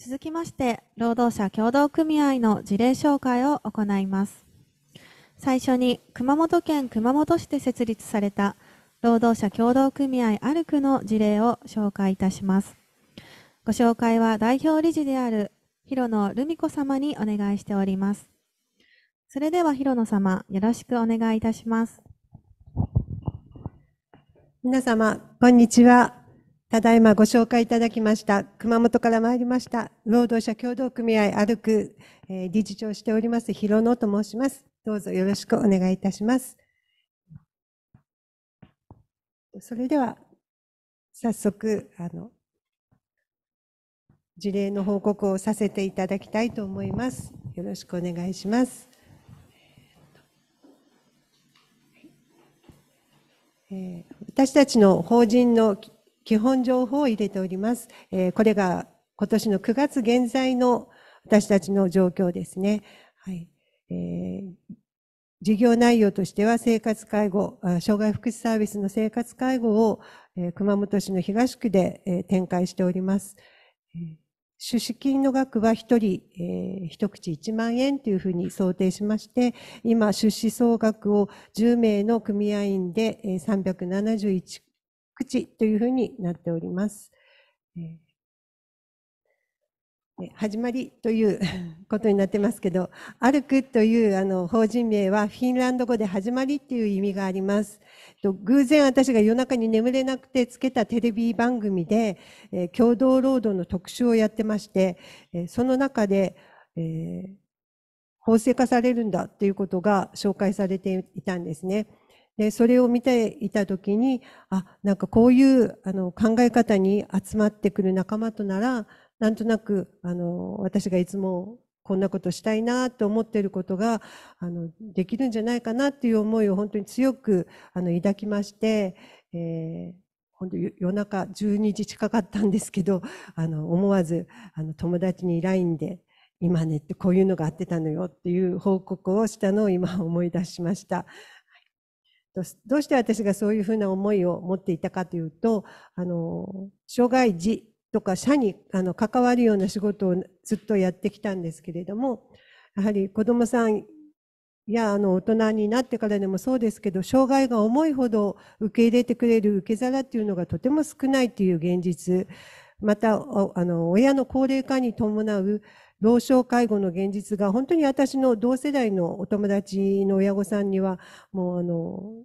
続きまして、労働者協同組合の事例紹介を行います。最初に、熊本県熊本市で設立された労働者協同組合アルクの事例を紹介いたします。ご紹介は代表理事である広野ルミ子様にお願いしております。それでは広野様、よろしくお願いいたします。皆様、こんにちは。ただいまご紹介いただきました、熊本から参りました、労働者協同組合歩く、えー、理事長しております、広野と申します。どうぞよろしくお願いいたします。それでは、早速、あの、事例の報告をさせていただきたいと思います。よろしくお願いします。え私たちの法人の基本情報を入れております。えこれが今年の9月現在の私たちの状況ですね。はい。えー、事業内容としては生活介護、障害福祉サービスの生活介護を、え熊本市の東区で、え展開しております。出資金の額は1人、えー、一口1万円というふうに想定しまして、今、出資総額を10名の組合員で371口というふうになっております。え始まりということになってますけど、アルクというあの法人名はフィンランド語で始まりっていう意味があります。と偶然私が夜中に眠れなくてつけたテレビ番組で、え共同労働の特集をやってまして、えその中で、えー、法制化されるんだということが紹介されていたんですね。でそれを見ていた時にあなんかこういうあの考え方に集まってくる仲間とならなんとなくあの私がいつもこんなことしたいなと思ってることがあのできるんじゃないかなっていう思いを本当に強くあの抱きまして、えー、本当夜中12時近かったんですけどあの思わずあの友達に LINE で「今ねってこういうのがあってたのよ」っていう報告をしたのを今思い出しました。どうして私がそういうふうな思いを持っていたかというとあの障害児とか社にあの関わるような仕事をずっとやってきたんですけれどもやはり子どもさんやあの大人になってからでもそうですけど障害が重いほど受け入れてくれる受け皿っていうのがとても少ないという現実またあの親の高齢化に伴う老少介護の現実が本当に私の同世代のお友達の親御さんにはもうあの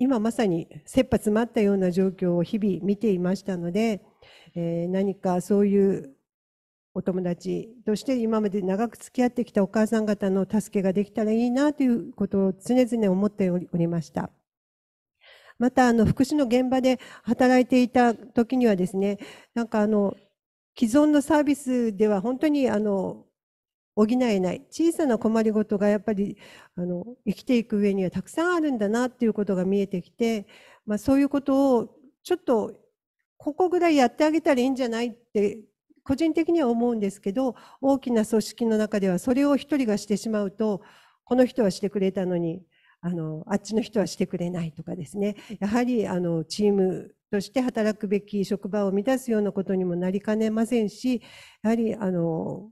今まさに切羽詰まったような状況を日々見ていましたので、えー、何かそういうお友達として今まで長く付き合ってきたお母さん方の助けができたらいいなということを常々思っておりました。またあの福祉の現場で働いていた時にはですねなんかあの既存のサービスでは本当にあの補えない小さな困りごとがやっぱりあの生きていく上にはたくさんあるんだなっていうことが見えてきて、まあ、そういうことをちょっとここぐらいやってあげたらいいんじゃないって個人的には思うんですけど大きな組織の中ではそれを一人がしてしまうとこの人はしてくれたのにあのあっちの人はしてくれないとかですねやはりあのチームとして働くべき職場を満たすようなことにもなりかねませんしやはりあの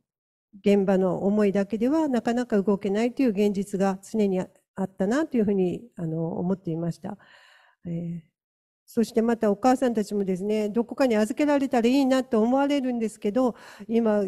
現場の思いだけではなかなか動けないという現実が常にあったなというふうにあの思っていました、えー、そしてまたお母さんたちもですねどこかに預けられたらいいなと思われるんですけど今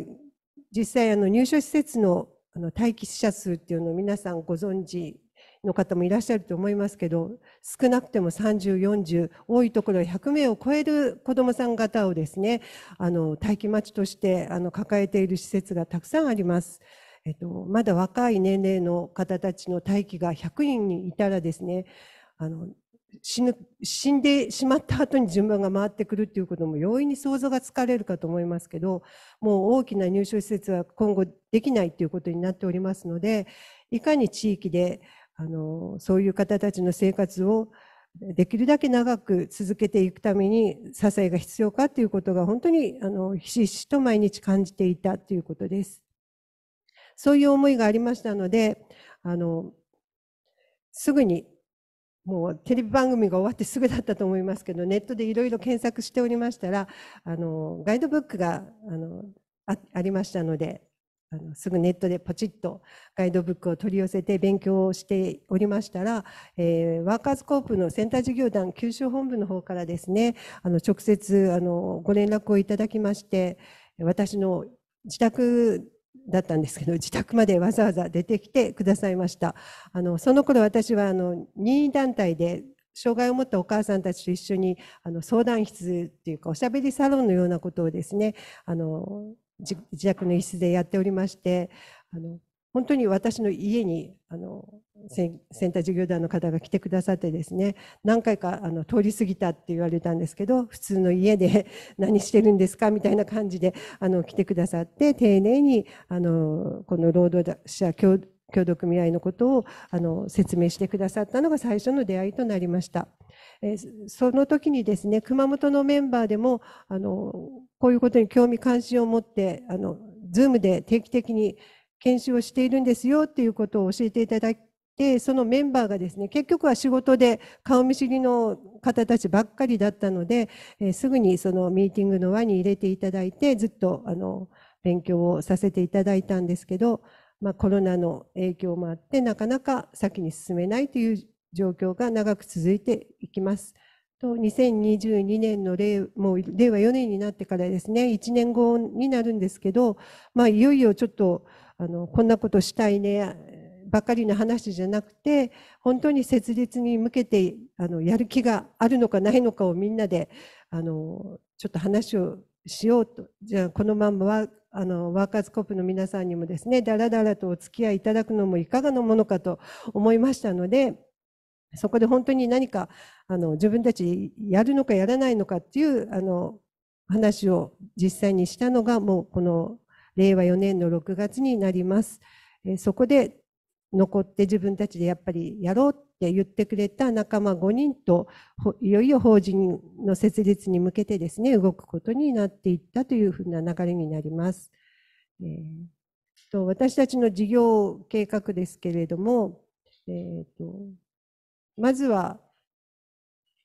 実際あの入所施設のあの待機者数っていうのを皆さんご存知の方もいらっしゃると思いますけど少なくても3040多いところ100名を超える子どもさん方をですねあの待機待ちとしてあの抱えている施設がたくさんあります。えっと、まだ若い年齢の方たちの待機が100人にいたらですねあの死ぬ死んでしまった後に順番が回ってくるっていうことも容易に想像がつかれるかと思いますけどもう大きな入所施設は今後できないということになっておりますのでいかに地域であのそういう方たちの生活をできるだけ長く続けていくために支えが必要かということが本当にあのひしひしと毎日感じていたということです。そういう思いがありましたのであのすぐにもうテレビ番組が終わってすぐだったと思いますけどネットでいろいろ検索しておりましたらあのガイドブックがあのありましたのであのすぐネットでポチッとガイドブックを取り寄せて勉強をしておりましたら、えー、ワーカーズコープのセンター事業団九州本部の方からですねあの直接あのご連絡をいただきまして私の自宅だったんですけど自宅までわざわざ出てきてくださいましたあのその頃私はあの任意団体で障害を持ったお母さんたちと一緒にあの相談室っていうかおしゃべりサロンのようなことをですねあの自宅の一室でやっておりましてあの本当に私の家にあのセンター事業団の方が来てくださってですね何回かあの通り過ぎたって言われたんですけど普通の家で 何してるんですかみたいな感じであの来てくださって丁寧にあのこの労働者協同組合のことをあの説明してくださったのが最初の出会いとなりました。えその時にですね熊本のメンバーでもあのこういうことに興味関心を持ってあの Zoom で定期的に研修をしているんですよっていうことを教えていただいてそのメンバーがですね結局は仕事で顔見知りの方たちばっかりだったので、えすぐにそのミーティングの輪に入れていただいてずっとあの勉強をさせていただいたんですけどまあ、コロナの影響もあってなかなか先に進めないという状況が長く続いていきます。と2022年の令もう令和4年になってからですね1年後になるんですけど、まあ、いよいよちょっとあのこんなことしたいねばかりの話じゃなくて本当に設立に向けてあのやる気があるのかないのかをみんなであのちょっと話をしようと、じゃあこのままはあのワーカーズコップの皆さんにもですね、だらだらとお付き合いいただくのもいかがなものかと思いましたので、そこで本当に何かあの自分たちやるのかやらないのかっていうあの話を実際にしたのがもうこの令和4年の6月になります。えそこで残って自分たちでやっぱりやろう言ってくれた仲間5人といよいよ法人の設立に向けてですね動くことになっていったというふうな流れになります。えー、と私たちの事業計画ですけれども、えーと、まずは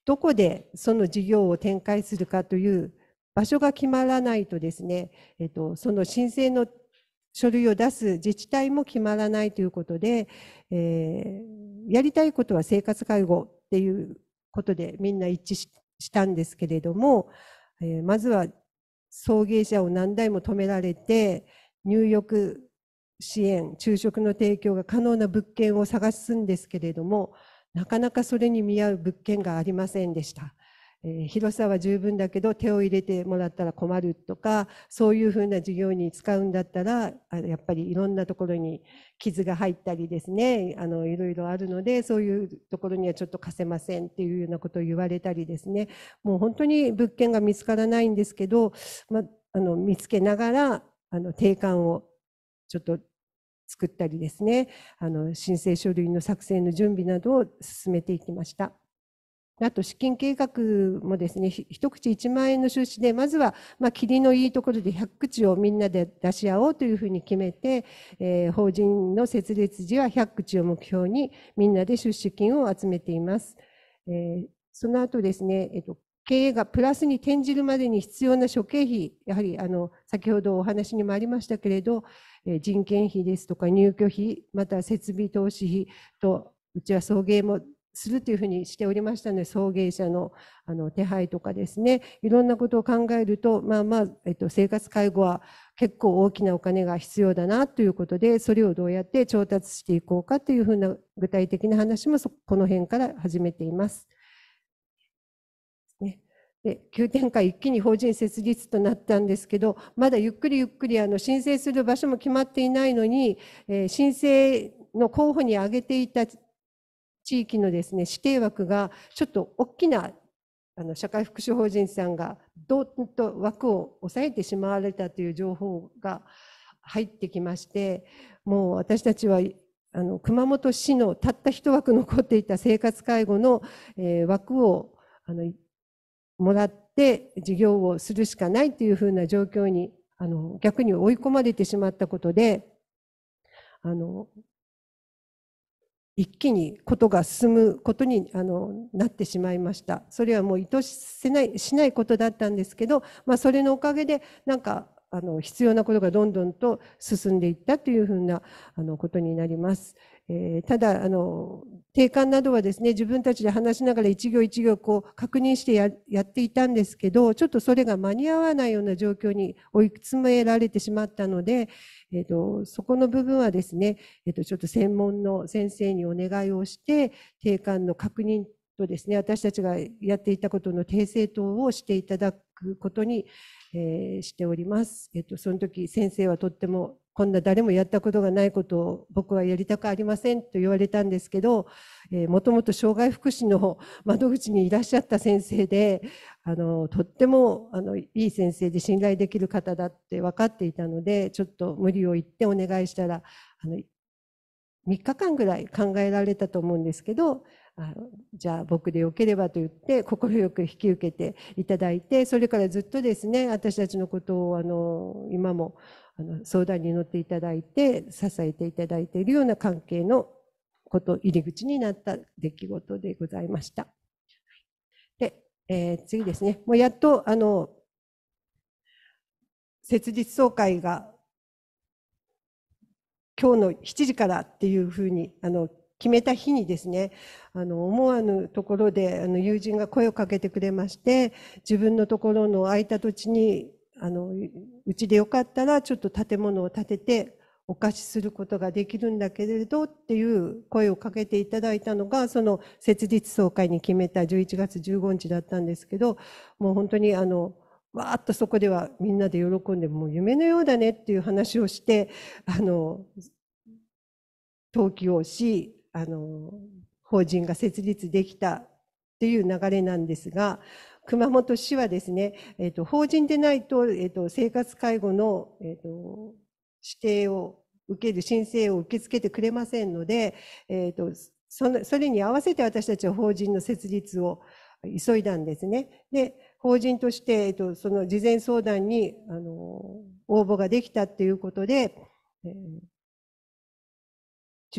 どこでその事業を展開するかという場所が決まらないとですね、えーとその申請の書類を出す自治体も決まらないということで、えー、やりたいことは生活介護っていうことでみんな一致したんですけれども、えー、まずは送迎者を何台も止められて入浴支援昼食の提供が可能な物件を探すんですけれどもなかなかそれに見合う物件がありませんでした。え広さは十分だけど手を入れてもらったら困るとかそういうふうな授業に使うんだったらあやっぱりいろんなところに傷が入ったりですねあのいろいろあるのでそういうところにはちょっと貸せませんっていうようなことを言われたりですねもう本当に物件が見つからないんですけど、ま、あの見つけながらあの定款をちょっと作ったりですねあの申請書類の作成の準備などを進めていきました。あと資金計画もですね、一口1万円の収支で、まずは、まあ、霧のいいところで100口をみんなで出し合おうというふうに決めて、えー、法人の設立時は100口を目標にみんなで出資金を集めています。えー、その後ですね、えー、と、経営がプラスに転じるまでに必要な諸経費、やはりあの先ほどお話にもありましたけれど、え人件費ですとか入居費、また設備投資費と、うちは送迎もするというふうにしておりましたので送迎者のあの手配とかですねいろんなことを考えるとまあまあ、えっと、生活介護は結構大きなお金が必要だなということでそれをどうやって調達していこうかというふうな具体的な話もこの辺から始めています。で急展開一気に法人設立となったんですけどまだゆっくりゆっくりあの申請する場所も決まっていないのに、えー、申請の候補に挙げていた地域のですね指定枠がちょっと大きなあの社会福祉法人さんがどんと枠を抑えてしまわれたという情報が入ってきましてもう私たちはあの熊本市のたった1枠残っていた生活介護の、えー、枠をあのもらって事業をするしかないというふうな状況にあの逆に追い込まれてしまったことであの一気にことが進むことにあのなってしまいましたそれはもう意図せないしないことだったんですけど、まあ、それのおかげでなんかあの必要なことがどんどんと進んでいったというふうなあのことになります。えー、ただあの定款などはですね自分たちで話しながら一行一行こう確認してややっていたんですけどちょっとそれが間に合わないような状況に追い詰められてしまったので、えーと、そこの部分はですね、えーと、ちょっと専門の先生にお願いをして定款の確認とですね私たちがやっていたことの訂正等をしていただくことに、えー、しております。えーとその時先生はとってもこんな誰もやったことがないことを僕はやりたくありませんと言われたんですけど、もともと障害福祉の窓口にいらっしゃった先生であのとってもあのいい先生で信頼できる方だって分かっていたのでちょっと無理を言ってお願いしたらあの3日間ぐらい考えられたと思うんですけどあじゃあ僕でよければと言って快く引き受けていただいてそれからずっとですね私たちのことをあの今もあの相談に乗っていただいて支えていただいているような関係のこと入り口になった出来事でございました。で、えー、次ですねもうやっとあの設立総会が今日の7時からっていうふうにあの決めた日にですねあの思わぬところであの友人が声をかけてくれまして自分のところの空いた土地にあのうちでよかったらちょっと建物を建ててお貸しすることができるんだけれどっていう声をかけていただいたのがその設立総会に決めた11月15日だったんですけどもう本当にあのわーっとそこではみんなで喜んでもう夢のようだねっていう話をしてあの登記をしあの法人が設立できたっていう流れなんですが熊本市はですね、えと、法人でないと、えと、生活介護の、えと、指定を受ける、申請を受け付けてくれませんので、えと、その、それに合わせて私たちは法人の設立を急いだんですね。で、法人として、えと、その事前相談に、あの、応募ができたということで、えー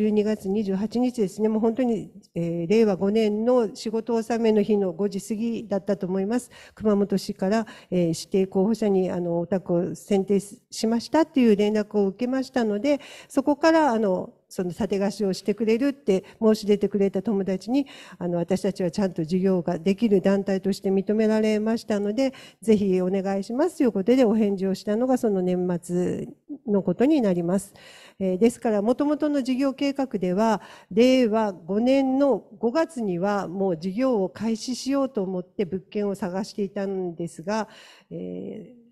12月28日ですね、もう本当に、えー、令和5年の仕事納めの日の5時過ぎだったと思います。熊本市から、えー、指定候補者にあのお宅を選定しましたっていう連絡を受けましたので、そこからあのそのて貸しをしてくれるって申し出てくれた友達にあの私たちはちゃんと事業ができる団体として認められましたのでぜひお願いしますということでお返事をしたのがその年末のことになります。えー、ですからもともとの事業計画では令和5年の5月にはもう事業を開始しようと思って物件を探していたんですが、えー、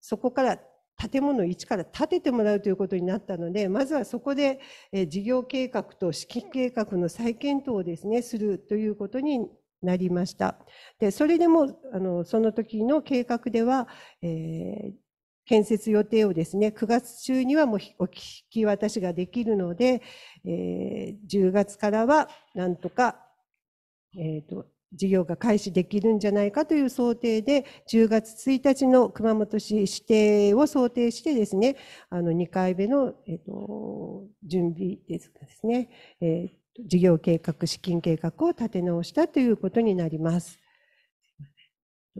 そこから建物を一から建ててもらうということになったのでまずはそこで事業計画と資金計画の再検討をですねするということになりましたでそれでもあのその時の計画では、えー、建設予定をですね9月中にはもうおき渡しができるので、えー、10月からはなんとか、えーと事業が開始できるんじゃないかという想定で、10月1日の熊本市指定を想定してですね、あの2回目の、えっと、準備ですですね、えー、事業計画、資金計画を立て直したということになります。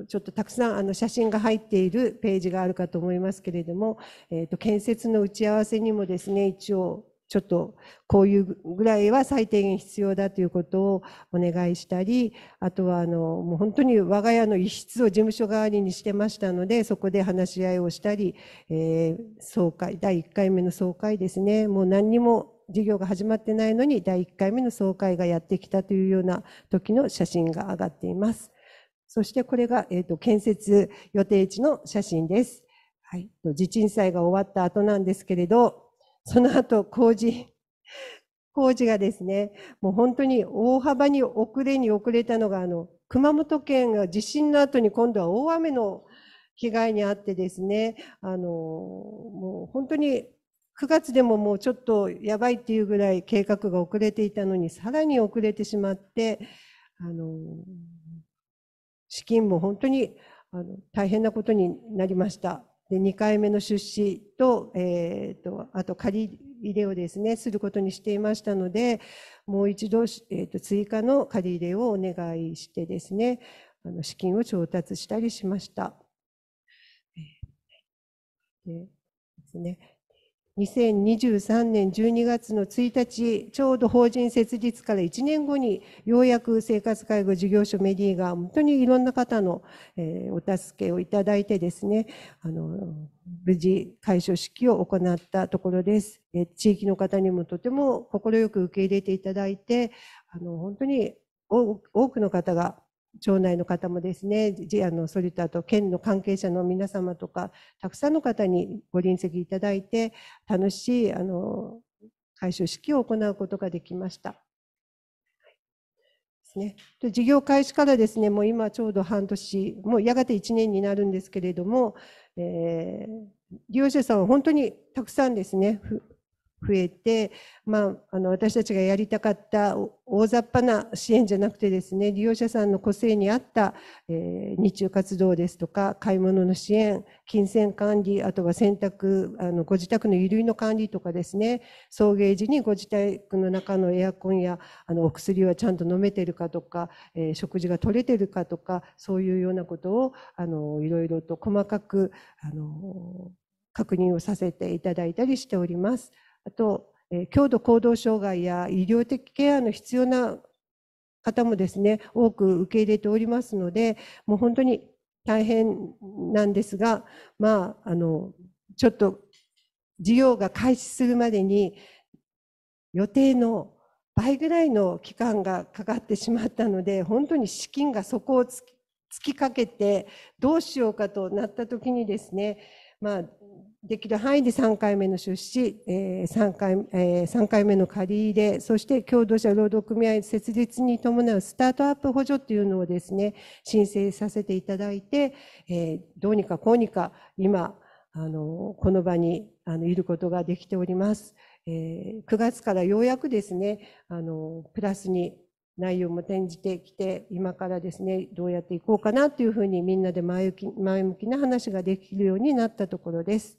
ちょっとたくさんあの写真が入っているページがあるかと思いますけれども、えー、と建設の打ち合わせにもですね一応ちょっとこういうぐらいは最低限必要だということをお願いしたりあとはあのもう本当に我が家の一室を事務所代わりにしてましたのでそこで話し合いをしたり、えー、総会第1回目の総会ですねもう何にも事業が始まってないのに第1回目の総会がやってきたというような時の写真が上がっています。そしてこれが、えーと、と建設予定地の写真です。はい、地鎮祭が終わった後なんですけれどその後工事、工事がですね、もう本当に大幅に遅れに遅れたのが、あの、熊本県が地震の後に今度は大雨の被害に遭ってですね、あの、もう本当に9月でももうちょっとやばいっていうぐらい計画が遅れていたのに、さらに遅れてしまって、あの、資金も本当にあの大変なことになりました。で2回目の出資と,、えーと、あと借り入れをですねすることにしていましたのでもう一度、えーと、追加の借り入れをお願いしてですねあの資金を調達したりしました。でですね2023年12月の1日、ちょうど法人設立から1年後に、ようやく生活介護事業所メディーが本当にいろんな方の、お助けをいただいてですね、あの、無事解消式を行ったところです。地域の方にもとても快く受け入れていただいて、あの、本当に多くの方が町内の方もですねあのそれとあと県の関係者の皆様とかたくさんの方にご臨席いただいて楽しいあの改修式を行うことができました。ね。事業開始からですね、もう今ちょうど半年、もうやがて1年になるんですけれども、えー、利用者さんは本当にたくさんですね、増えて、まあ、あの私たちがやりたかった大雑把な支援じゃなくてですね利用者さんの個性に合った、えー、日中活動ですとか買い物の支援金銭管理あとは洗濯あのご自宅の衣類の管理とかですね送迎時にご自宅の中のエアコンやあのお薬はちゃんと飲めてるかとか、えー、食事が取れてるかとかそういうようなことをあのいろいろと細かくあの確認をさせていただいたりしております。あと、え強度行動障害や医療的ケアの必要な方もですね多く受け入れておりますのでもう本当に大変なんですがまああのちょっと事業が開始するまでに予定の倍ぐらいの期間がかかってしまったので本当に資金が底を突きかけてどうしようかとなった時にですねまあできる範囲で3回目の出資、え 3, 回えー、3回目の借り入れ、そして共同者労働組合設立に伴うスタートアップ補助っていうのをですね、申請させていただいて、えー、どうにかこうにか今、あのこの場にあのいることができております。え9月からようやくですね、あのプラスに内容も転じてきて今からですねどうやっていこうかなというふうにみんなで前向き前向きな話ができるようになったところです。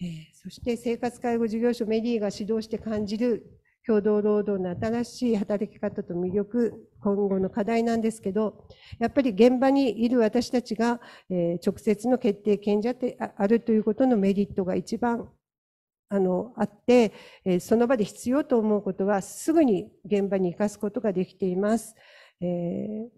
えそして生活介護事業所メリーが指導して感じる共同労働の新しい働き方と魅力、今後の課題なんですけど、やっぱり現場にいる私たちが、え直接の決定権者であるということのメリットが一番あのあって、えその場で必要と思うことはすぐに現場に生かすことができています。えー、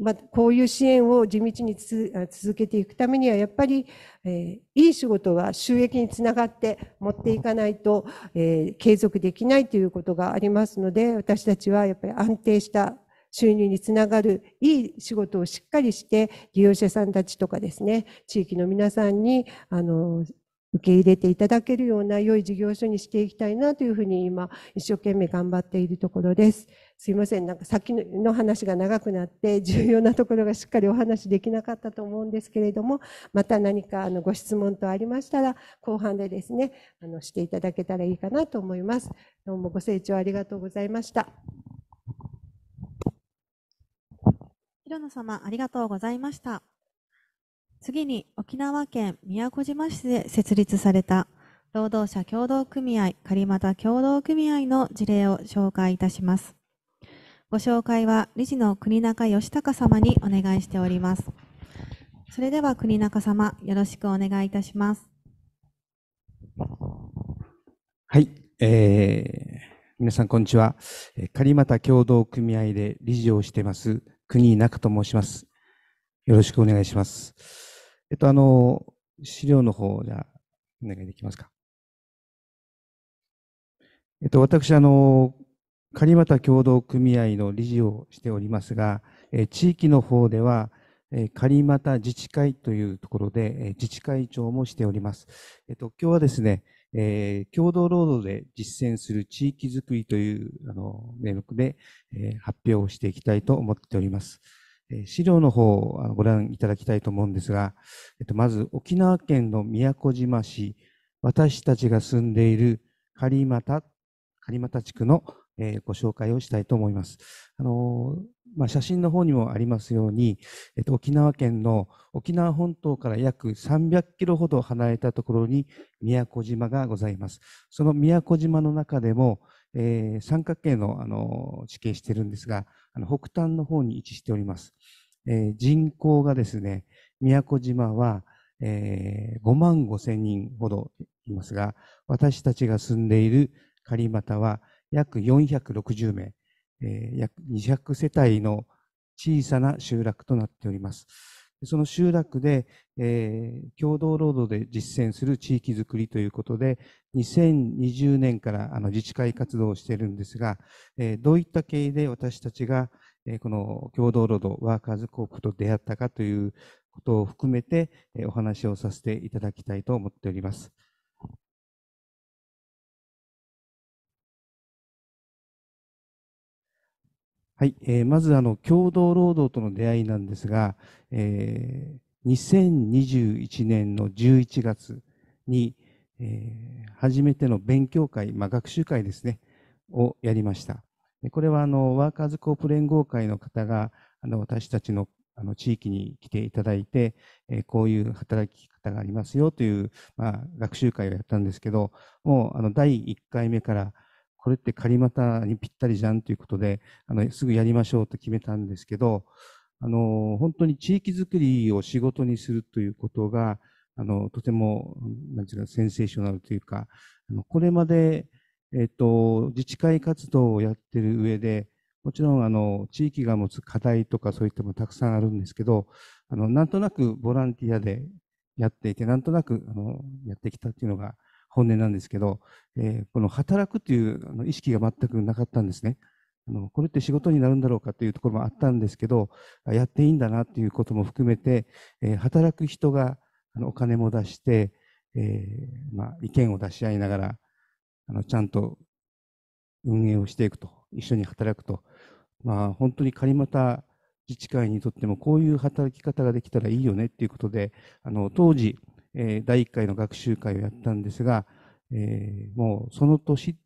まあ、こういう支援を地道に続けていくためにはやっぱり、えー、いい仕事は収益につながって持っていかないと、えー、継続できないということがありますので私たちはやっぱり安定した収入につながるいい仕事をしっかりして利用者さんたちとかですね地域の皆さんにあの受け入れていただけるような良い事業所にしていきたいなというふうに今一生懸命頑張っているところです。すいません。なんか先の話が長くなって重要なところがしっかりお話できなかったと思うんですけれども、また何かあのご質問とありましたら後半でですね、あのしていただけたらいいかなと思います。どうもご清聴ありがとうございました。平野様ありがとうございました。次に沖縄県宮古島市で設立された労働者協同組合狩俣協同組合の事例を紹介いたします。ご紹介は理事の国中義隆様にお願いしております。それでは国中様、よろしくお願いいたします。はい、えー、皆さんこんにちは。狩俣協同組合で理事をしてます、国中と申します。よろしくお願いします。えっと、あの、資料の方、じゃあ、お願いできますか。えっと、私、あの、狩俣協同組合の理事をしておりますが、え地域の方では、え狩俣自治会というところで、え自治会長もしております。えっと、今日はですね、えー、共同労働で実践する地域づくりというあの名目で、えー、発表をしていきたいと思っております。資料の方をご覧いただきたいと思うんですが、えっと、まず沖縄県の宮古島市、私たちが住んでいる狩俣狩俣地区の、えー、ご紹介をしたいと思います。あのー、まあ、写真の方にもありますように、えっと、沖縄県の沖縄本島から約300キロほど離れたところに宮古島がございます。その宮古島の中でも、えー、三角形の、あのー、地形してるんですが、あの北端の方に位置しております。えー、人口がですね、宮古島は、えー、5万5千人ほどいますが、私たちが住んでいる狩俣は約460名、えー、約200世帯の小さな集落となっております。その集落で、えー、共同労働で実践する地域づくりということで、2020年からあの自治会活動をしているんですが、えー、どういった経緯で私たちが、えー、この共同労働、ワーカーズコープと出会ったかということを含めて、えお話をさせていただきたいと思っております。はい、えー、まずあの共同労働との出会いなんですが、えー、2021年の11月に、えー、初めての勉強会、まあ、学習会ですね、をやりました。これはあのワーカーズコープ連合会の方があの私たちのあの地域に来ていただいて、えこういう働き方がありますよという、まあ、学習会をやったんですけど、もうあの第1回目からこれって仮股にぴったりじゃんということで、あの、すぐやりましょうと決めたんですけど、あの、本当に地域づくりを仕事にするということが、あの、とても、なんていうか、センセーショナルというか、あのこれまで、えっ、と、自治会活動をやってる上で、もちろん、あの、地域が持つ課題とかそういったものたくさんあるんですけど、あの、なんとなくボランティアでやっていて、なんとなく、あの、やってきたっていうのが、本音なんですけど、えー、この働くというあの意識が全くなかったんですね。あのこれって仕事になるんだろうかというところもあったんですけど、やっていいんだなということも含めて、えー、働く人があのお金も出して、えー、まあ、意見を出し合いながら、あのちゃんと運営をしていくと、一緒に働くと、まあ、本当に狩股自治会にとってもこういう働き方ができたらいいよねっていうことで、あの当時、えー、第1回の学習会をやったんですが、えー、もうその年で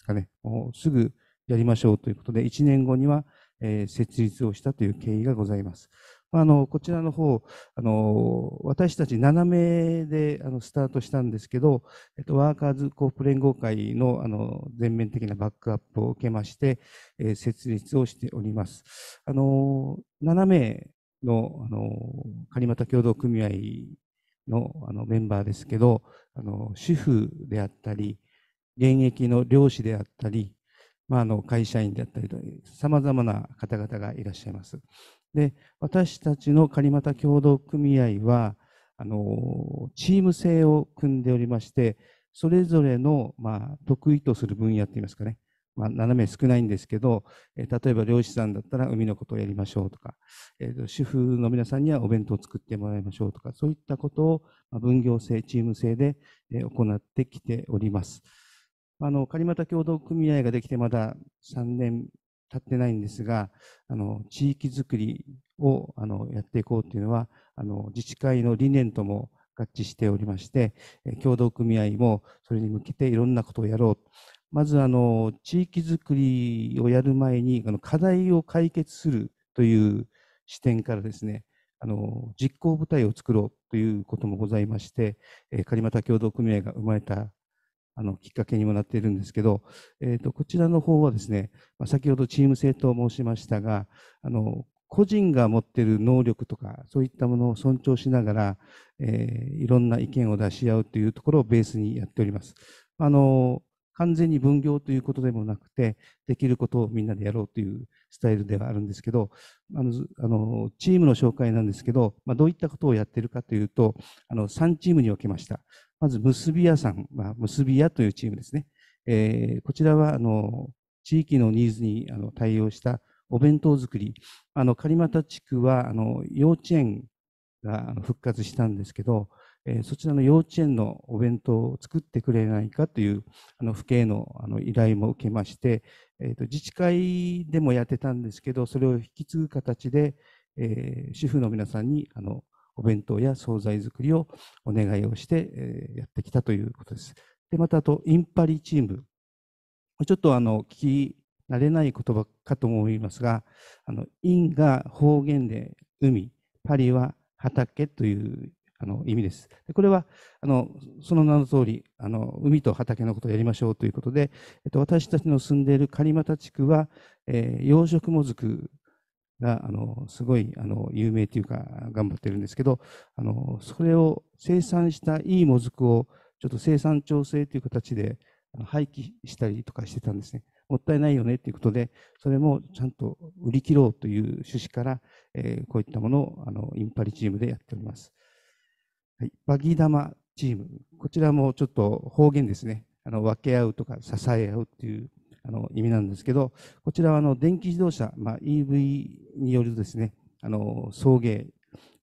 すかね、もうすぐやりましょうということで、1年後には、えー、設立をしたという経緯がございます。まあ、あのこちらの方あの、私たち7名であのスタートしたんですけど、えっと、ワーカーズコープ連合会のあの全面的なバックアップを受けまして、えー、設立をしております。あの7名のあのマタ協同組合のあのメンバーですけどあの主婦であったり現役の漁師であったり、まあ、あの会社員であったりとさまざまな方々がいらっしゃいます。で私たちの狩俣協同組合はあのチーム制を組んでおりましてそれぞれの、まあ、得意とする分野といいますかねまあ、斜め少ないんですけど、え例えば漁師さんだったら海のことをやりましょうとか、えー、と主婦の皆さんにはお弁当を作ってもらいましょうとか、そういったことを、まあ、分業制、チーム制で、え行ってきております。あの、狩俣協同組合ができてまだ3年経ってないんですが、あの、地域づくりを、あの、やっていこうというのは、あの、自治会の理念とも合致しておりまして、協同組合もそれに向けていろんなことをやろう。まずあの地域づくりをやる前にあの課題を解決するという視点からですねあの実行部隊を作ろうということもございまして、えー、狩俣協同組合が生まれたあのきっかけにもなっているんですけど、えーと、こちらの方はですね、まあ、先ほどチーム制と申しましたがあの個人が持っている能力とかそういったものを尊重しながら、えー、いろんな意見を出し合うというところをベースにやっております。あの完全に分業ということでもなくて、できることをみんなでやろうというスタイルではあるんですけど、あのあのチームの紹介なんですけど、まあ、どういったことをやっているかというと、あの3チームに分けました。まず、結び屋さん、まあ、結び屋というチームですね。えー、こちらはあの地域のニーズにあの対応したお弁当作り、あの狩俣地区はあの幼稚園が復活したんですけど、えー、そちらの幼稚園のお弁当を作ってくれないかというあの府警のあの依頼も受けまして、えーと、自治会でもやってたんですけどそれを引き継ぐ形で、えー、主婦の皆さんにあのお弁当や惣菜作りをお願いをして、えー、やってきたということです。でまたあとインパリチームちょっとあの聞き慣れない言葉かと思いますがあの「イン」が方言で「海」「パリ」は「畑」というあの意味です。これはあのその名の通りあの海と畑のことをやりましょうということで、えっと、私たちの住んでいる狩俣地区は、えー、養殖もずくがあのすごいあの有名というか頑張ってるんですけどあのそれを生産したいいもずくをちょっと生産調整という形で廃棄したりとかしてたんですね。もったいないよねということで、それもちゃんと売り切ろうという趣旨から、えー、こういったものをあのインパリチームでやっております。はい、バギー玉チーム、こちらもちょっと方言ですね、あの分け合うとか支え合うっていうあの意味なんですけど、こちらはあの電気自動車、まあ、EV によるですね、あの送迎、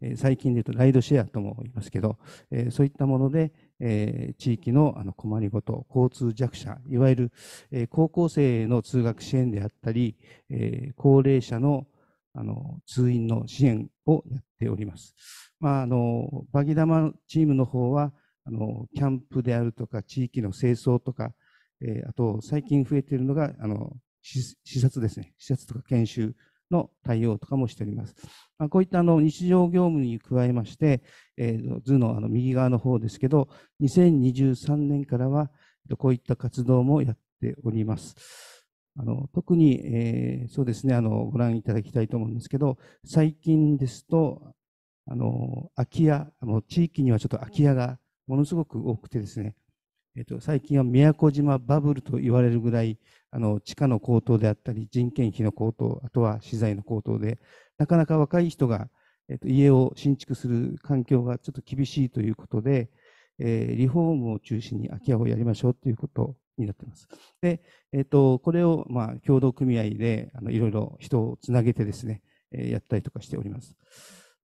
えー、最近でいうとライドシェアとも言いますけど、えー、そういったもので、えー、地域のあの困りごと、交通弱者、いわゆる、え高校生の通学支援であったり、え高齢者のあの通院の支援をやっております。まあ、あのバギ玉チームの方はあのキャンプであるとか地域の清掃とか、えー、あと最近増えているのがあの視察ですね視察とか研修の対応とかもしております。まあ、こういったあの日常業務に加えまして、えー、図のあの右側の方ですけど2023年からはこういった活動もやっております。あの特に、えー、そうですねあのご覧いただきたいと思うんですけど最近ですとあの空き家あの地域にはちょっと空き家がものすごく多くてですね、えーと、最近は宮古島バブルと言われるぐらいあの地価の高騰であったり人件費の高騰あとは資材の高騰でなかなか若い人が、えーと、と家を新築する環境がちょっと厳しいということで、えー、リフォームを中心に空き家をやりましょうということになっています。で、えっ、ー、と、これを、まあ、同組合で、あの、いろいろ人をつなげてですね、えー、やったりとかしております。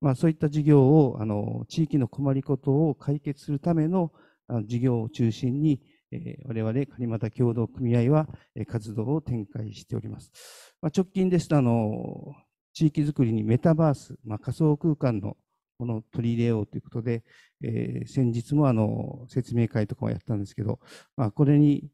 まあ、そういった事業を、あの、地域の困り事とを解決するための、あの事業を中心に、えー、我々、カニタ共同組合は、えー、活動を展開しております。まあ、直近ですと、あの、地域づくりにメタバース、まあ、仮想空間のものを取り入れようということで、えー、先日もあの説明会とかもやったんですけど、まあ、これに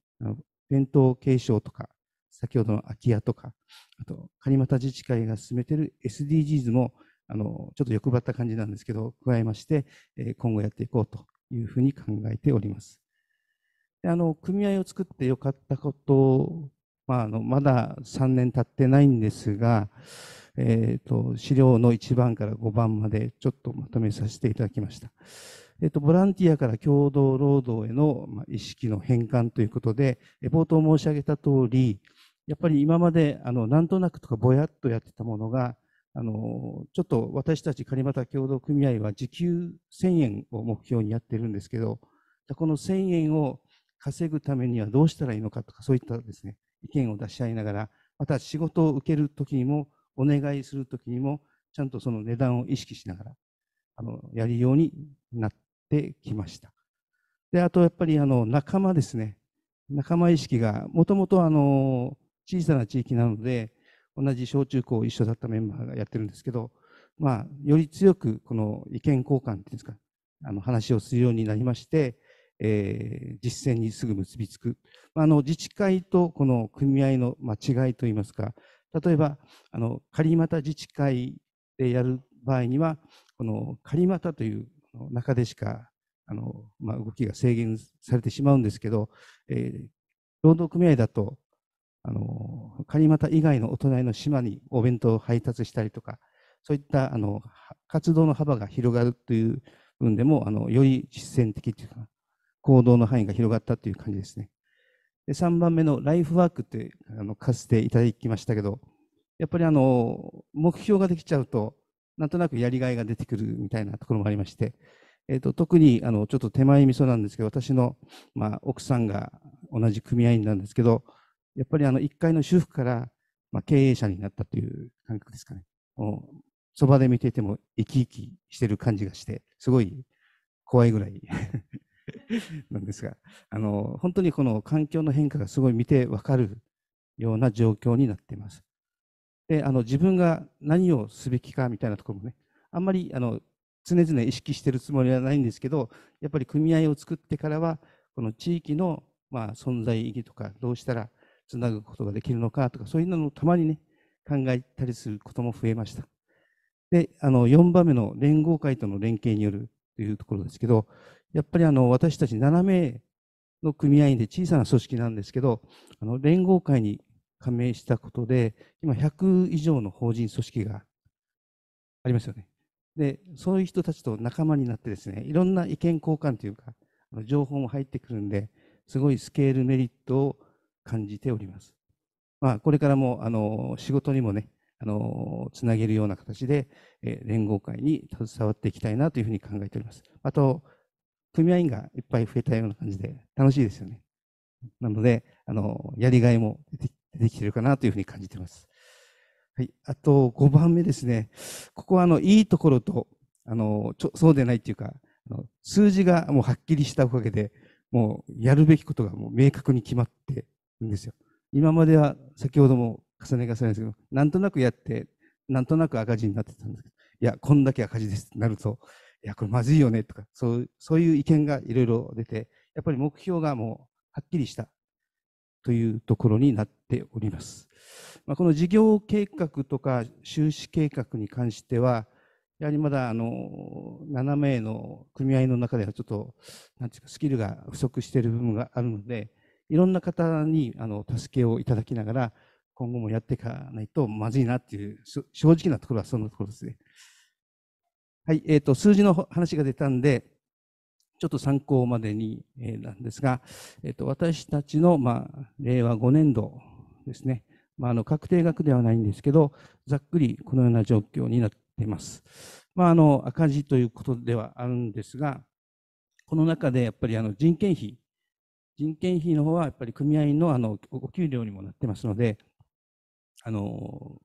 伝統継承とか、先ほどの空き家とか、あと、蟹俣自治会が進めている SDGs も、あの、ちょっと欲張った感じなんですけど、加えまして、え今後やっていこうというふうに考えております。であの、組合を作ってよかったことまあ、あのまだ3年経ってないんですが、えーと、と資料の1番から5番までちょっとまとめさせていただきました。えっと、ボランティアから共同労働への意識の変換ということで、冒頭申し上げた通り、やっぱり今まであのなんとなくとかぼやっとやってたものが、あのちょっと私たち狩俣協同組合は時給1000円を目標にやってるんですけど、この1000円を稼ぐためにはどうしたらいいのかとか、そういったですね、意見を出し合いながら、また仕事を受けるときにも、お願いするときにも、ちゃんとその値段を意識しながら、あの、やるようになっってきました。で、あとやっぱりあの仲間ですね。仲間意識が、もともとあの、小さな地域なので、同じ小中高一緒だったメンバーがやってるんですけど、まあ、より強くこの意見交換っていうんですか、あの話をするようになりまして、えー、実践にすぐ結びつく。あの自治会とこの組合の違いといいますか、例えば、あの、仮股自治会でやる場合には、この仮股というの中でしかあの、まあ、動きが制限されてしまうんですけど、えー、労働組合だとあの蟹股以外のお隣の島にお弁当を配達したりとかそういったあの活動の幅が広がるという部分でもあのより実践的というか行動の範囲が広がったという感じですね。で3番目のライフワークってあのかつていただきましたけどやっぱりあの目標ができちゃうとなんとなくやりがいが出てくるみたいなところもありまして、えーと、特にあのちょっと手前味噌なんですけど、私の、まあ、奥さんが同じ組合員なんですけど、やっぱりあの1階の主婦から、まあ、経営者になったという感覚ですかね。そばで見ていても生き生きしてる感じがして、すごい怖いぐらい なんですが、あの本当にこの環境の変化がすごい見てわかるような状況になっています。であの自分が何をすべきかみたいなところもねあんまりあの常々意識してるつもりはないんですけどやっぱり組合を作ってからはこの地域のまあ存在意義とかどうしたらつなぐことができるのかとかそういうのをたまにね考えたりすることも増えました。であの4番目の連合会との連携によるというところですけどやっぱりあの私たち7名の組合員で小さな組織なんですけどあの連合会に加盟したことで、今100以上の法人組織がありますよね。で、そういう人たちと仲間になってですね、いろんな意見交換というか、情報も入ってくるんで、すごいスケールメリットを感じております。まあ、これからも、あの、仕事にもね、あの、つなげるような形で、え連合会に携わっていきたいなというふうに考えております。あと、組合員がいっぱい増えたような感じで楽しいですよね。なので、あの、やりがいも出てできてるかなというふうに感じています。はい。あと、5番目ですね。ここは、あの、いいところと、あの、ちょそうでないっていうか、あの数字がもうはっきりしたおかげで、もうやるべきことがもう明確に決まってるんですよ。今までは先ほども重ね重ねですけど、なんとなくやって、なんとなく赤字になってたんですけど、いや、こんだけ赤字ですってなると、いや、これまずいよねとか、そうそういう意見がいろいろ出て、やっぱり目標がもうはっきりしたというところになっております。まあ、この事業計画とか収支計画に関しては、やはりまだあの7名の組合の中ではちょっと、なんていうか、スキルが不足している部分があるので、いろんな方にあの助けをいただきながら、今後もやっていかないとまずいなっていう、正直なところはそんなところですね。はい、えっ、ー、と、数字の話が出たんで、ちょっと参考までに、えー、なんですが、えっ、ー、と、私たちの、まあ、令和5年度ですね、まあ、あの確定額ではないんですけど、ざっくりこのような状況になっています。まあ、あの赤字ということではあるんですが、この中でやっぱりあの人件費、人件費の方はやっぱり組合員のあのお給料にもなってますので、あの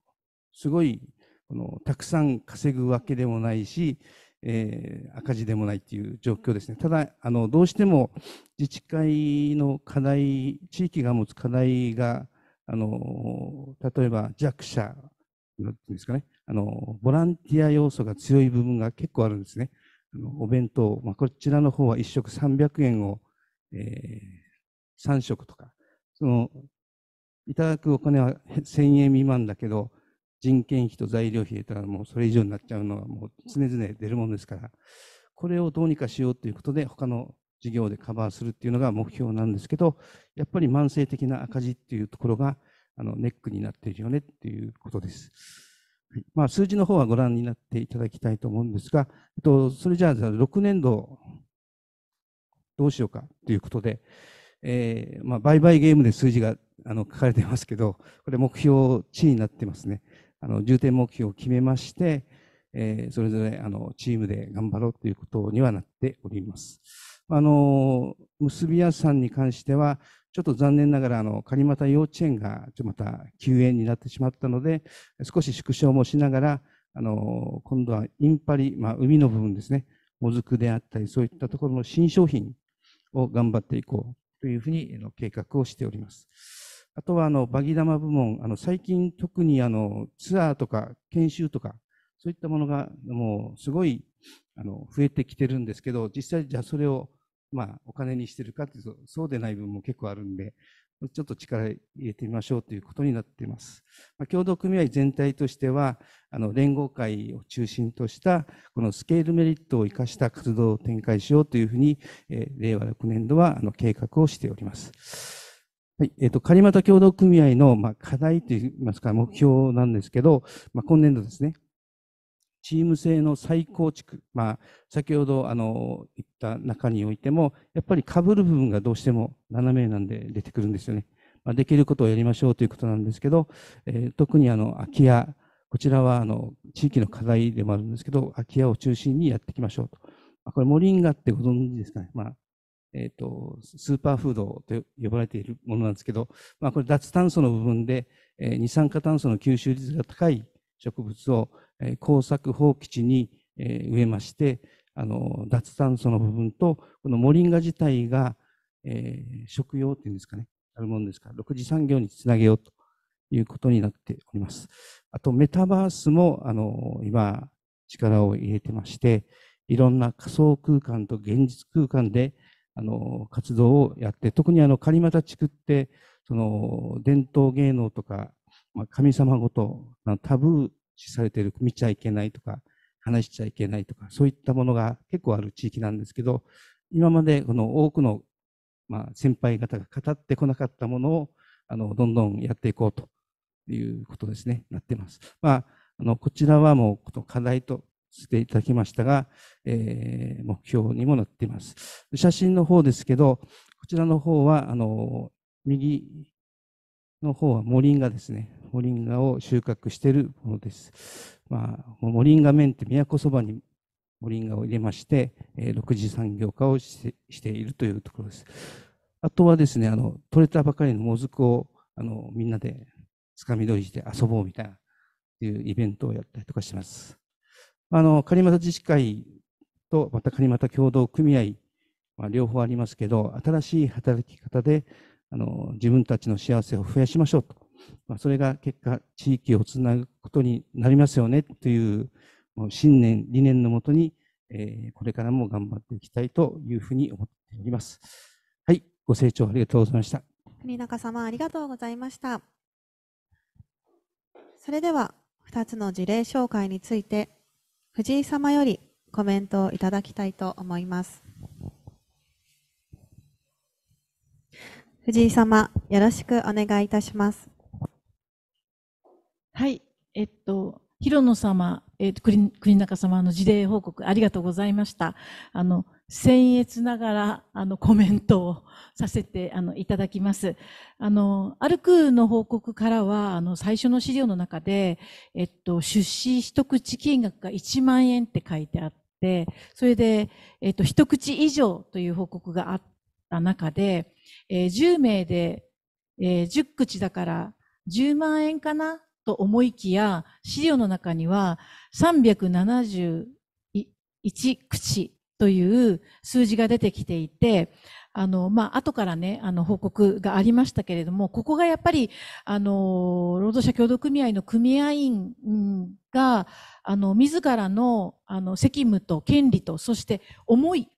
すごいこのたくさん稼ぐわけでもないし、えー、赤字でもないという状況ですね。ただ、あのどうしても自治会の課題、地域が持つ課題が、あの例えば弱者、なんいうんですかねあの、ボランティア要素が強い部分が結構あるんですね。あのお弁当、まあ、こちらの方は1食300円を、えー、3食とか、そのいただくお金は1000円未満だけど、人件費と材料費というのはもうそれ以上になっちゃうのはもう常々出るものですから、これをどうにかしようということで、他の事業でカバーするっていうのが目標なんですけど、やっぱり慢性的な赤字っていうところがあのネックになっているよねっていうことです。はい、まあ、数字の方はご覧になっていただきたいと思うんですが、えっと、それじゃあ6年度どうしようかということで、えーまあ、売買ゲームで数字があの書かれてますけど、これ目標値になってますね。あの重点目標を決めまして、えー、それぞれあのチームで頑張ろうということにはなっております。あの結び屋さんに関しては、ちょっと残念ながら、あの狩俣幼稚園がちょまた休園になってしまったので、少し縮小もしながら、あの今度はインパリ、まあ、海の部分ですね、もずくであったり、そういったところの新商品を頑張っていこうというふうに計画をしております。あとはあのバギ玉部門、あの最近特にあのツアーとか研修とか、そういったものがもうすごいあの増えてきてるんですけど、実際じゃあそれをまあお金にしてるかっていうと、そうでない分も結構あるんで、ちょっと力入れてみましょうということになっています。まあ、共同組合全体としては、あの連合会を中心としたこのスケールメリットを生かした活動を展開しようというふうに、えー、令和6年度はあの計画をしております。はい、えっ、ー、と、狩俣協同組合の、まあ、課題といいますか、目標なんですけど、まあ、今年度ですね、チーム制の再構築、まあ、先ほどあの言った中においても、やっぱりかぶる部分がどうしても斜めなんで出てくるんですよね。まあ、できることをやりましょうということなんですけど、えー、特にあの空き家、こちらはあの地域の課題でもあるんですけど、空き家を中心にやっていきましょうと。これ、モリンガってご存知ですかね。まあ、えっ、ー、と、スーパーフードと呼ばれているものなんですけど、まあ、これ脱炭素の部分で、えー、二酸化炭素の吸収率が高い植物を、えー、耕作放棄地に、えー、植えまして、あの、脱炭素の部分と、このモリンガ自体が、えー、食用っていうんですかね、あるものですから、6次産業につなげようということになっております。あと、メタバースも、あの、今、力を入れてまして、いろんな仮想空間と現実空間で、あの活動をやって特にあの狩俣地区ってその伝統芸能とか、まあ、神様ごとタブー視されている見ちゃいけないとか話しちゃいけないとかそういったものが結構ある地域なんですけど今までこの多くの、まあ、先輩方が語ってこなかったものをあのどんどんやっていこうということですねなってます。まああのこちらはもう課題としていただきましたが、えー、目標にもなっています。写真の方ですけど、こちらの方は、あの、右の方はモリンガですね。モリンガを収穫しているものです。まあ、モリンガ麺って都そばにモリンガを入れまして、えー、6次産業化をしてしているというところです。あとはですね、あの、取れたばかりのもずくを、あの、みんなでつかみ取りして遊ぼうみたいな、いうイベントをやったりとかします。あの、狩俣自治会と、また狩俣共同組合、まあ、両方ありますけど、新しい働き方で、あの、自分たちの幸せを増やしましょうと。まあ、それが結果、地域をつなぐことになりますよね、という、信念、理念のもとに、えー、これからも頑張っていきたいというふうに思っております。はい、ご清聴ありがとうございました。国中様、ありがとうございました。それでは、2つの事例紹介について、藤井様よりコメントをいただきたいと思います。藤井様、よろしくお願いいたします。はい、えっと、広野様、えっと、国中様の事例報告ありがとうございました。あの、僭越ながら、あの、コメントをさせて、あの、いただきます。あの、アルクの報告からは、あの、最初の資料の中で、えっと、出資一口金額が1万円って書いてあって、それで、えっと、一口以上という報告があった中で、えー、10名で、えー、10口だから10万円かなと思いきや、資料の中には371口という数字が出てきていて、あの、まあ、後からね、あの、報告がありましたけれども、ここがやっぱり、あの、労働者協同組合の組合員が、あの、自らの、あの、責務と権利と、そして思い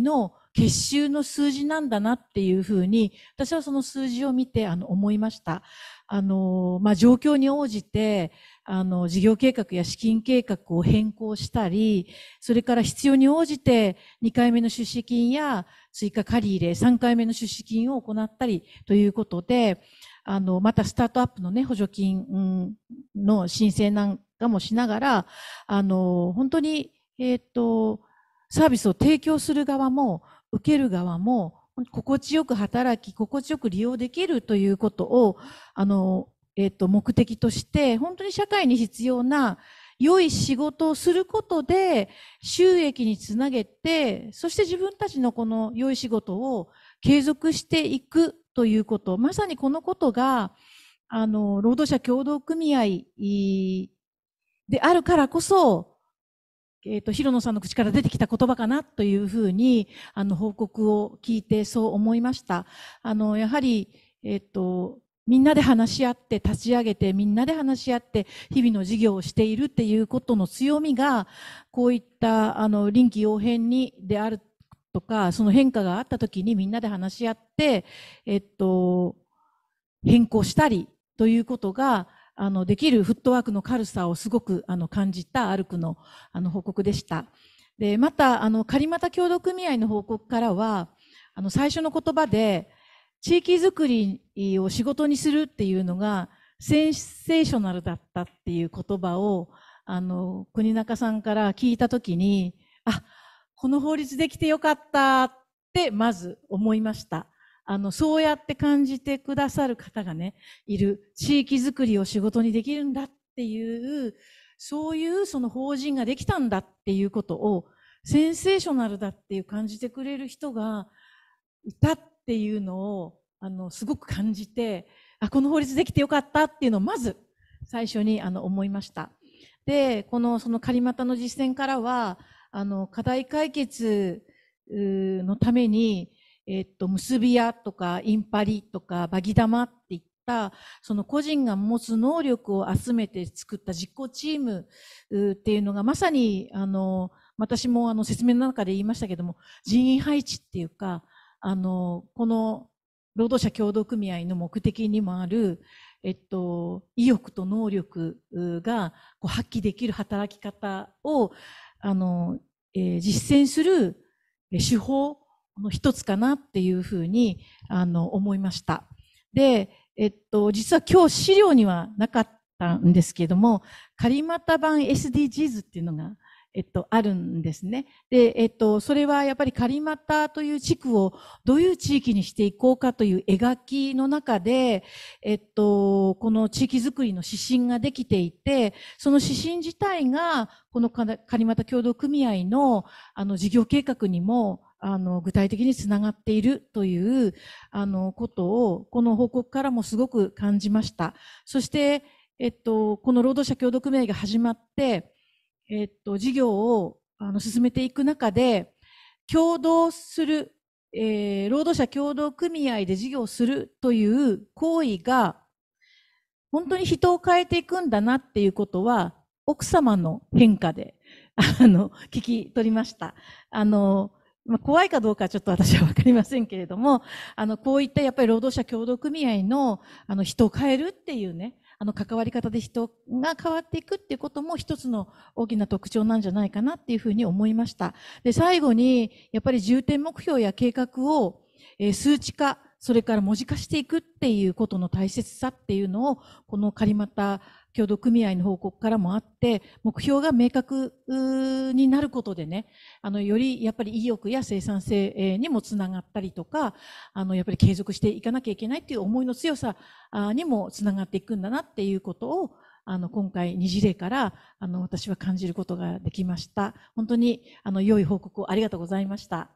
の結集の数字なんだなっていうふうに、私はその数字を見て、あの、思いました。あの、まあ、状況に応じて、あの、事業計画や資金計画を変更したり、それから必要に応じて2回目の出資金や追加借入れ、3回目の出資金を行ったりということで、あの、またスタートアップのね、補助金の申請なんかもしながら、あの、本当に、えっ、と、サービスを提供する側も、受ける側も、心地よく働き、心地よく利用できるということを、あの、えっ、ー、と、目的として、本当に社会に必要な良い仕事をすることで収益につなげて、そして自分たちのこの良い仕事を継続していくということ、まさにこのことが、あの、労働者協同組合であるからこそ、えっ、ー、と、広野さんの口から出てきた言葉かなというふうに、あの、報告を聞いてそう思いました。あの、やはり、えっ、ー、と、みんなで話し合って立ち上げてみんなで話し合って日々の事業をしているっていうことの強みがこういったあの臨機応変にであるとかその変化があった時にみんなで話し合って、えっと、変更したりということがあのできるフットワークの軽さをすごくあの感じた歩くのあの報告でした。でまたあの狩俣協同組合の報告からはあの最初の言葉で地域づくりを仕事にするっていうのがセンセーショナルだったっていう言葉を、あの、国中さんから聞いた時に、あ、この法律できてよかったってまず思いました。あの、そうやって感じてくださる方がね、いる。地域づくりを仕事にできるんだっていう、そういうその法人ができたんだっていうことを、センセーショナルだっていう感じてくれる人がいたっっていうのをあのすごく感じてあこの法律できてよかったっていうのをまず最初にあの思いました。でこのその仮股の実践からはあの課題解決のために、えっと、結び屋とかインパリとかバギ玉っていったその個人が持つ能力を集めて作った実行チームっていうのがまさにあの私もあの説明の中で言いましたけども人員配置っていうかあのこの労働者協同組合の目的にもある、えっと、意欲と能力がこう発揮できる働き方をあの、えー、実践する手法の一つかなっていうふうにあの思いました。で、えっと、実は今日資料にはなかったんですけども、仮股版 SDGs っていうのがえっと、あるんですね。で、えっと、それはやっぱりカリマタという地区をどういう地域にしていこうかという描きの中で、えっと、この地域づくりの指針ができていて、その指針自体が、このカリマタ共同組合の、あの、事業計画にも、あの、具体的につながっているという、あの、ことを、この報告からもすごく感じました。そして、えっと、この労働者協同組合が始まって、えっと、事業をあの進めていく中で、共同する、えー、労働者協同組合で事業するという行為が、本当に人を変えていくんだなっていうことは、奥様の変化で、あの、聞き取りました。あの、まあ、怖いかどうかちょっと私はわかりませんけれども、あの、こういったやっぱり労働者協同組合の、あの、人を変えるっていうね、あの関わり方で人が変わっていくっていうことも一つの大きな特徴なんじゃないかなっていうふうに思いました。で、最後に、やっぱり重点目標や計画を、え数値化、それから文字化していくっていうことの大切さっていうのを、このカリマタ協同組合の報告からもあって目標が明確になることでねあのよりやっぱり意欲や生産性にもつながったりとかあのやっぱり継続していかなきゃいけないっていう思いの強さにもつながっていくんだなっていうことをあの今回2次例からあの私は感じることができました本当にあの良い報告をありがとうございました。